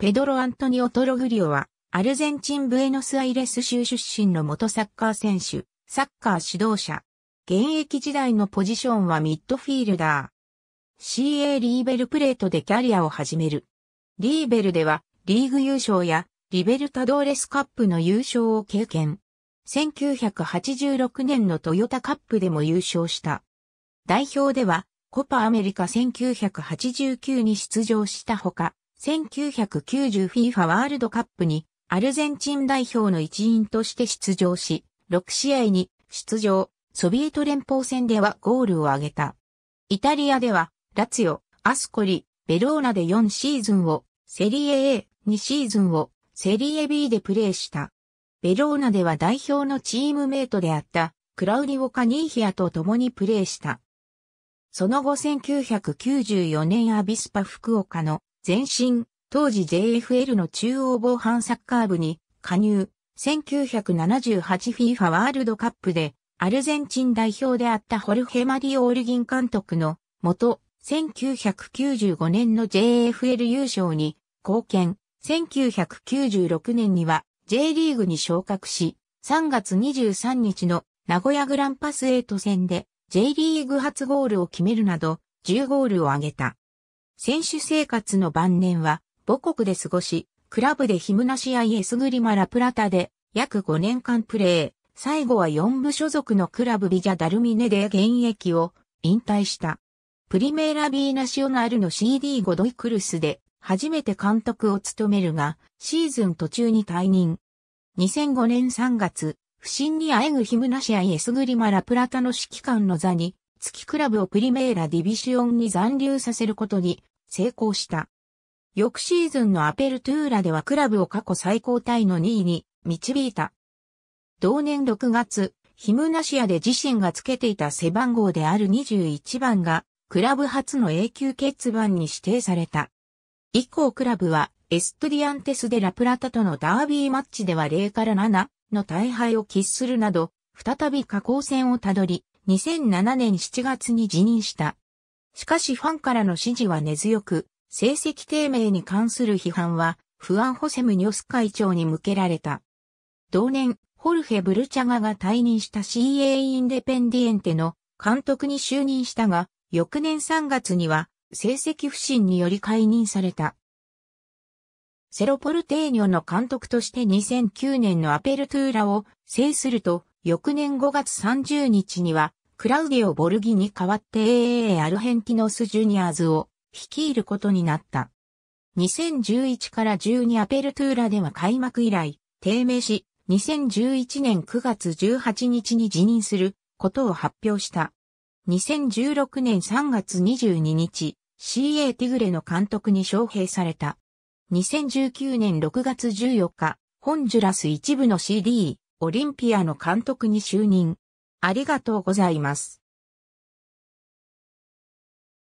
ペドロ・アントニオ・トログリオは、アルゼンチン・ブエノスアイレス州出身の元サッカー選手、サッカー指導者。現役時代のポジションはミッドフィールダー。CA リーベルプレートでキャリアを始める。リーベルでは、リーグ優勝や、リベルタドーレスカップの優勝を経験。1986年のトヨタカップでも優勝した。代表では、コパアメリカ1989に出場したほか、1990FIFA ワールドカップにアルゼンチン代表の一員として出場し、6試合に出場、ソビエト連邦戦ではゴールを挙げた。イタリアでは、ラツヨ、アスコリ、ベローナで4シーズンを、セリエ A2 シーズンを、セリエ B でプレーした。ベローナでは代表のチームメイトであった、クラウディオ・カニーヒアと共にプレーした。その後1994年アビスパ福岡の前身、当時 JFL の中央防犯サッカー部に加入、1978FIFA ワールドカップでアルゼンチン代表であったホルヘマディオールギン監督の元、1995年の JFL 優勝に貢献、1996年には J リーグに昇格し、3月23日の名古屋グランパスエイト戦で J リーグ初ゴールを決めるなど10ゴールを挙げた。選手生活の晩年は母国で過ごし、クラブでヒムナシアイエスグリマラプラタで約5年間プレー。最後は4部所属のクラブビジャダルミネで現役を引退した。プリメーラビーナシオナルの CD5 ドイクルスで初めて監督を務めるが、シーズン途中に退任。2005年3月、不審にあえぐヒムナシアイエスグリマラプラタの指揮官の座に、月クラブをプリメーラディビシオンに残留させることに成功した。翌シーズンのアペルトゥーラではクラブを過去最高タイの2位に導いた。同年6月、ヒムナシアで自身がつけていた背番号である21番が、クラブ初の永久欠番に指定された。以降クラブは、エストディアンテス・でラプラタとのダービーマッチでは0から7の大敗を喫するなど、再び下降戦をたどり、2007年7月に辞任した。しかしファンからの支持は根強く、成績低迷に関する批判は、フアン・ホセムニョス会長に向けられた。同年、ホルフェ・ブルチャガが退任した CA インデペンディエンテの監督に就任したが、翌年3月には成績不振により解任された。セロポルテーニョの監督として2009年のアペルトゥーラを制すると、翌年5月30日にはクラウディオ・ボルギに代わって AA アルヘンティノス・ジュニアーズを率いることになった。2011から12アペルトゥーラでは開幕以来、低迷し、2011年9月18日に辞任することを発表した。2016年3月22日、CA ティグレの監督に招聘された。2019年6月14日、ホンジュラス一部の CD、オリンピアの監督に就任。ありがとうございます。